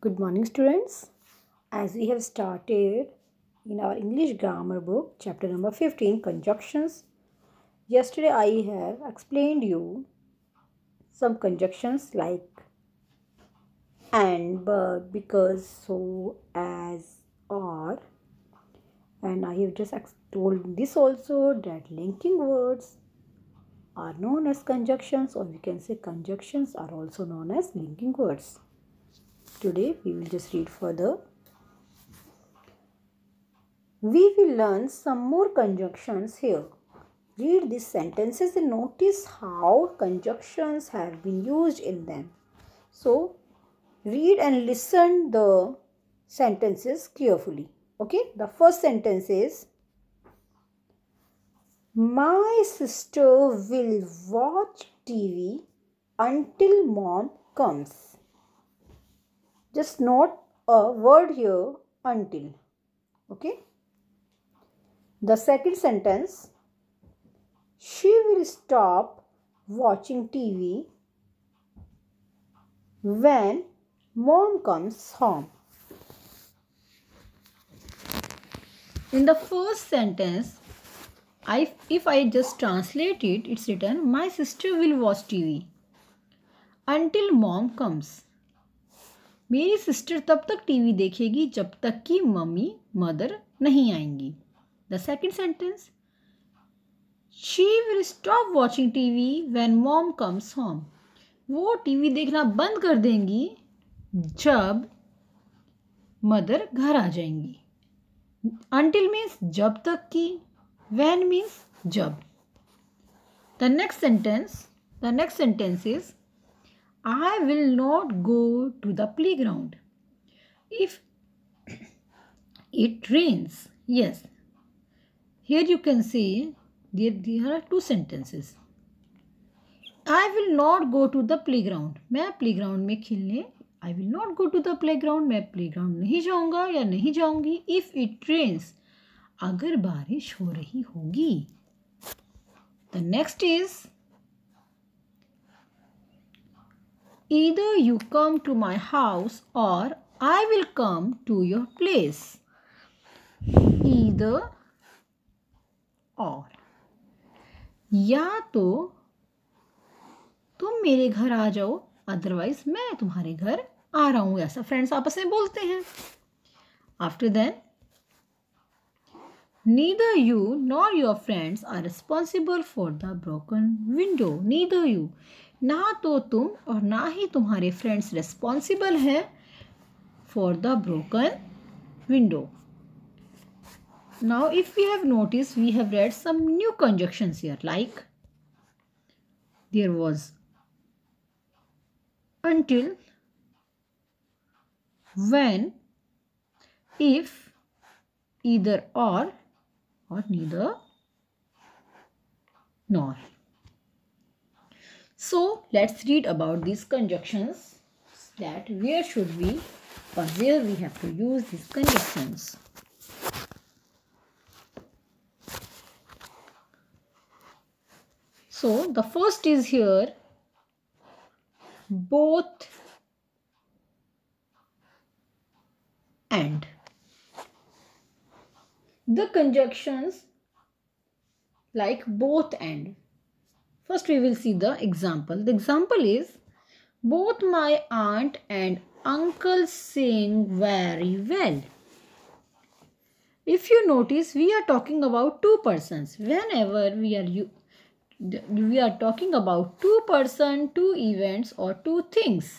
Good morning students. As we have started in our English grammar book chapter number 15 conjunctions. Yesterday I have explained you some conjunctions like and but because so as or and I have just told this also that linking words are known as conjunctions or we can say conjunctions are also known as linking words Today we will just read further. We will learn some more conjunctions here. Read these sentences and notice how conjunctions have been used in them. So, read and listen the sentences carefully. Okay, the first sentence is My sister will watch TV until mom comes just note a word here until okay the second sentence she will stop watching tv when mom comes home in the first sentence I, if I just translate it, it's written, My sister will watch TV until mom comes. मेरी sister तब तक TV देखेगी जब तक कि mummy mother नहीं आएंगी the second sentence she will stop watching T V when mom comes home वो टीवी देखना बंद कर देंगी जब मदर घर आ जाएंगी अंटिल मीन्स जब तक की वैन मीन्स जब the next sentence the next sentence is I will not go to the playground. If it rains, yes. Here you can say there, there are two sentences. I will not go to the playground मैं playground में खेलने I will not go to the playground मैं playground नहीं जाऊँगा या नहीं जाऊँगी if it rains अगर बारिश हो रही होगी the next is either you come to my house or I will come to your place. Either or. या तो तुम मेरे घर आ जाओ अदरवाइज मैं तुम्हारे घर आ रहा हूँ ऐसा फ्रेंड्स आपस में बोलते हैं after then neither you nor your friends are responsible for the broken window neither you ना तो तुम और ना ही तुम्हारे फ्रेंड्स रिस्पॉन्सिबल हैं for the broken window now if you have notice we have read some new conjunction यर like there was until when if either or neither nor So let's read about these conjunctions that where should we or where we have to use these conjunctions. So the first is here both and the conjunctions like both and First we will see the example. The example is both my aunt and uncle sing very well. If you notice we are talking about two persons. Whenever we are we are talking about two person, two events or two things.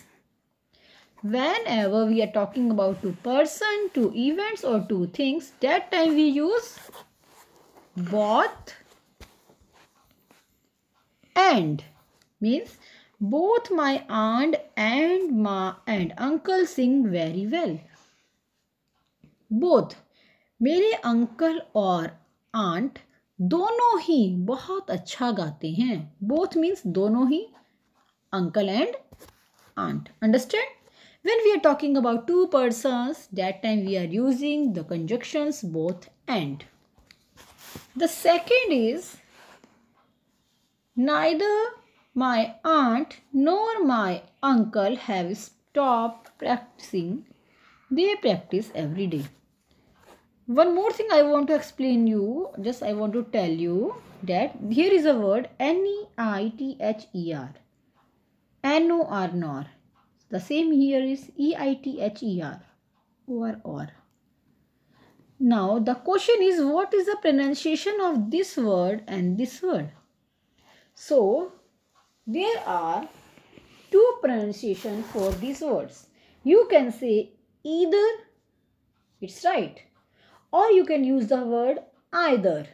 Whenever we are talking about two person, two events or two things, that time we use both and means both my aunt and मा and uncle sing very well both मेरे uncle और aunt दोनों ही बहुत अच्छा गाते हैं both means दोनों ही uncle and aunt understand when we are talking about two person that time we are using the conjunctions both and the second is Neither my aunt nor my uncle have stopped practicing. They practice every day. One more thing I want to explain you, just I want to tell you that here is a word N-E-I-T-H-E-R. N-O-R, nor. The same here is E-I-T-H-E-R, or, or. Now the question is what is the pronunciation of this word and this word? So, there are two pronunciation for these words. You can say either, it's right. Or you can use the word either.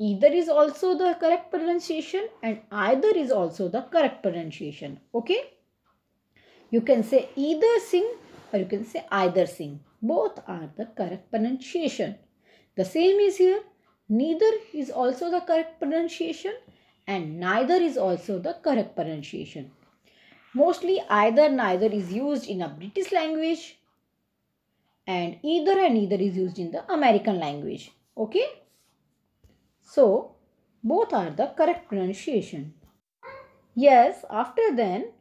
Either is also the correct pronunciation and either is also the correct pronunciation. Okay? You can say either sing or you can say either sing. Both are the correct pronunciation. The same is here. Neither is also the correct pronunciation and neither is also the correct pronunciation. Mostly either neither is used in a British language and either and either is used in the American language. Okay? So, both are the correct pronunciation. Yes, after then,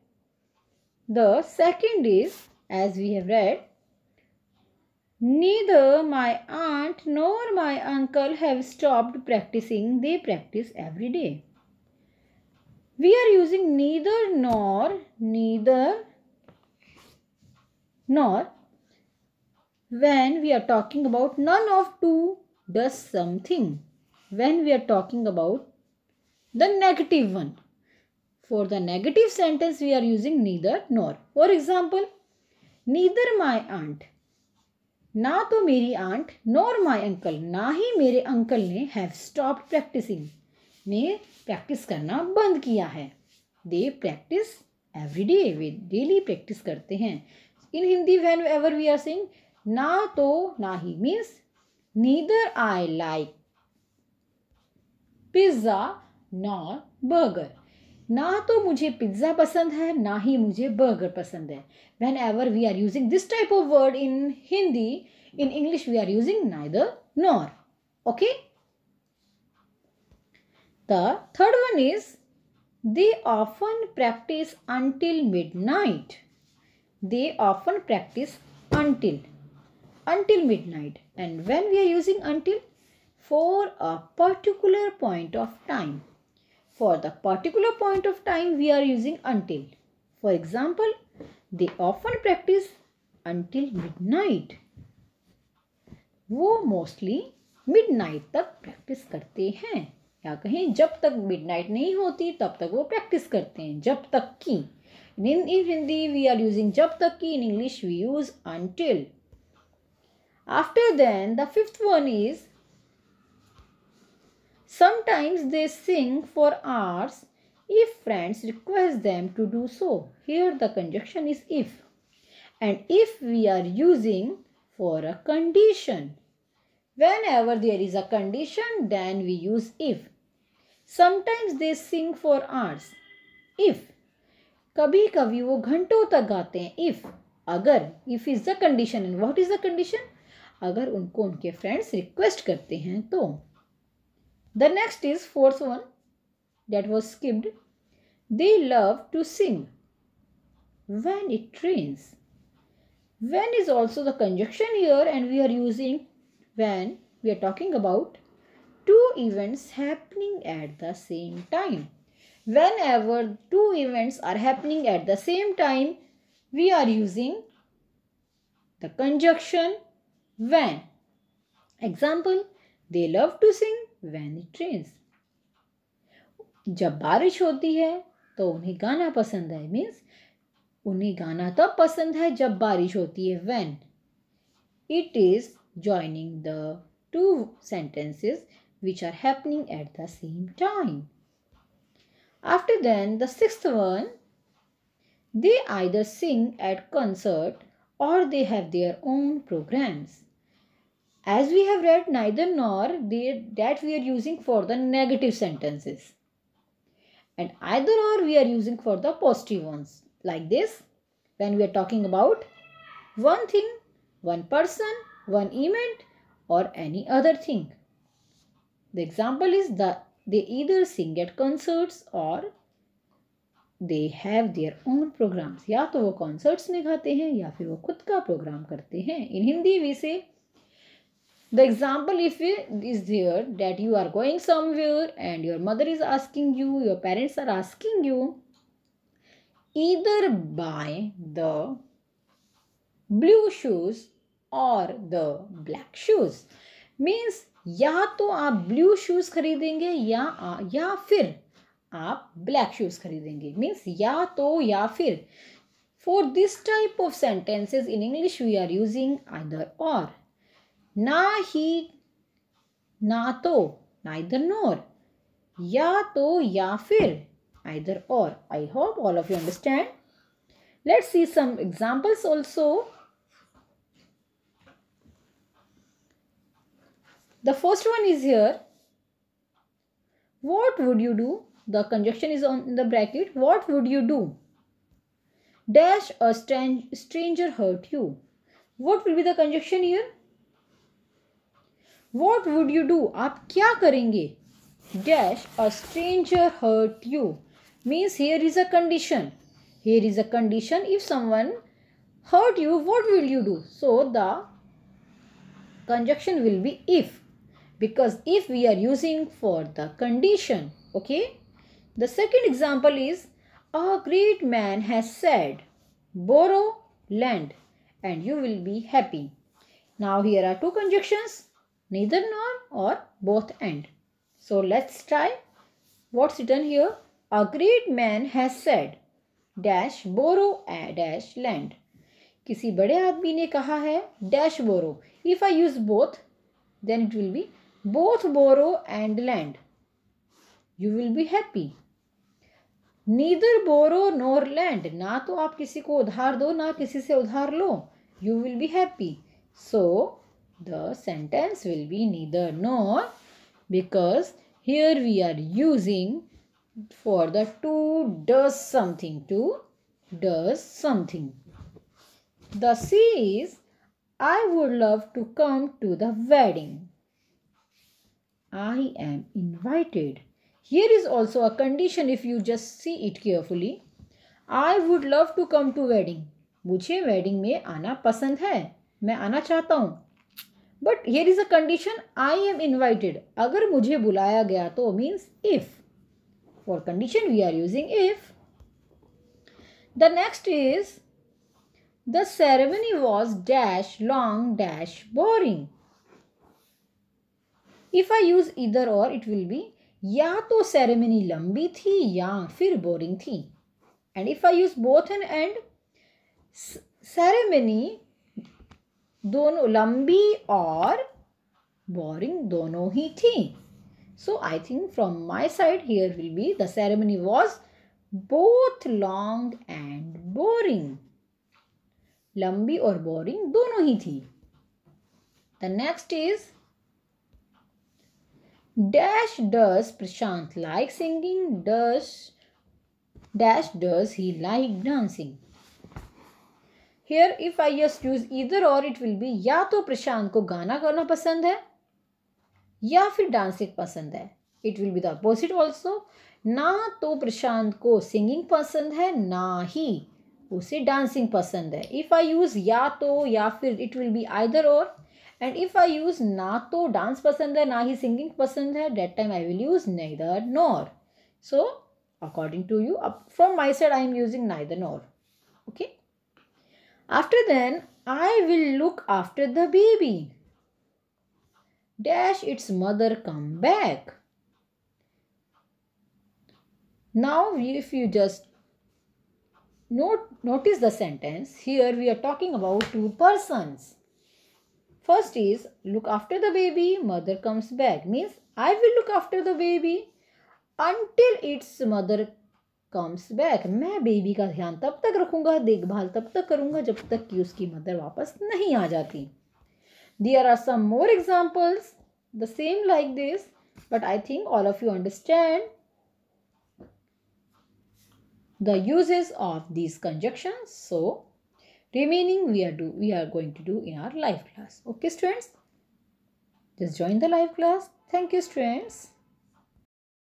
the second is, as we have read, Neither my aunt nor my uncle have stopped practicing. They practice every day we are using neither nor, neither nor when we are talking about none of two does something. When we are talking about the negative one. For the negative sentence we are using neither nor. For example, neither my aunt ना तो मेरी aunt nor my uncle, ना ही मेरे uncle ने have stopped practicing. ने practice करना बंद किया है they practice every day they daily practice करते हैं in Hindi whenever we are saying ना तो ना ही means neither I like pizza nor burger ना तो मुझे पिज्ज़ा पसंद है ना ही मुझे बर्गर पसंद है whenever we are using this type of word in Hindi in English we are using neither nor okay The third one is they often practice until midnight. They often practice until until midnight and when we are using until for a particular point of time. For the particular point of time we are using until. For example, they often practice until midnight. वो mostly midnight तक practice करते हैं या कहें जब तक mid night नहीं होती तब तक वो प्रैक्टिस करते हैं जब तक की in in Hindi we are using जब तक की in English we use until after then the fifth one is sometimes they sing for hours if friends request them to do so here the conjunction is if and if we are using for a condition ever there is a condition then we use if sometimes they sing for hours if कभी कभी वो घंटों तक गाते हैं if अगर if is the condition and what is the condition अगर उनको उनके फ्रेंड्स रिक्वेस्ट करते हैं तो the next is fourth one that was skipped they love to sing when it rains when is also the conjunction here and we are using when we are talking about two events happening at the same time. Whenever two events are happening at the same time, we are using the conjunction when. Example, they love to sing when it rains. जब बारिश होती है तो उन्हें गाना पसंद है means उन्हें गाना तब पसंद है जब बारिश होती है when. It is joining the two sentences which are happening at the same time. After then, the sixth one, they either sing at concert or they have their own programs. As we have read neither nor, they, that we are using for the negative sentences. And either or we are using for the positive ones. Like this, when we are talking about one thing, one person, one event or any other thing. The example is that they either sing at concerts or they have their own programs या तो वो concerts में गाते हैं या फिर वो खुद का प्रोग्राम करते हैं in Hindi we say the example if is there that you are going somewhere and your mother is asking you your parents are asking you either buy the blue shoes or the black shoes means या तो आप blue shoes खरीदेंगे या या फिर आप black shoes खरीदेंगे means या तो या फिर for this type of sentences in English we are using either or ना ही ना तो नाइदर नोर या तो या फिर either or I hope all of you understand let's see some examples also The first one is here. What would you do? The conjunction is on the bracket. What would you do? Dash a strange stranger hurt you. What will be the conjunction here? What would you do? आप क्या करेंगे? Dash a stranger hurt you means here is a condition. Here is a condition. If someone hurt you, what will you do? So the conjunction will be if because if we are using for the condition okay the second example is a great man has said borrow land, and you will be happy now here are two conjunctions neither nor or both and so let's try what's written here a great man has said dash borrow eh, dash land. किसी बड़े आदमी ने कहा है dash borrow if I use both then it will be both borrow and lend. You will be happy. Neither borrow nor lend. Na to aap kisi ko udhar do, na kisi se udhar lo. You will be happy. So, the sentence will be neither nor because here we are using for the two does something. to does something. The C is I would love to come to the wedding. I am invited. Here is also a condition if you just see it carefully. I would love to come to wedding. मुझे wedding में आना पसंद है मैं आना चाहता हूँ but here is a condition I am invited अगर मुझे बुलाया गया तो means if for condition we are using if the next is the ceremony was dash long dash boring if I use either or it will B या तो ceremony लंबी थी या फिर बोरिंग थी and if I use both an and ceremony दोनों लंबी और बोरिंग दोनों ही थी so i think from my side here will be the ceremony was both long and boring लंबी और बोरिंग दोनों ही थी the next is Dash does Prashant like singing? Does dash does he like dancing? Here if I just use either or it will be या तो प्रशांत को गाना गाना पसंद है या फिर डांसिंग पसंद है it will be the opposite also ना तो प्रशांत को सिंगिंग पसंद है ना ही उसे डांसिंग पसंद है इफ़ आई यूज़ या तो या फिर it will be either or and if I use na to dance pasand hai na hi singing pasand hai that time I will use neither nor. So according to you from my side I am using neither nor. Okay. After then I will look after the baby. Dash its mother come back. Now if you just note, notice the sentence here we are talking about two persons First is look after the baby, mother comes back. Means I will look after the baby until its mother comes back मैं baby का ध्यान तब तक रखूंगा देखभाल तब तक करूंगा जब तक कि उसकी मदर वापस नहीं आ जाती there are some more examples the same like this but I think all of you understand the uses of these conjunctions. So, remaining we are do we are going to do in our live class okay students just join the live class thank you students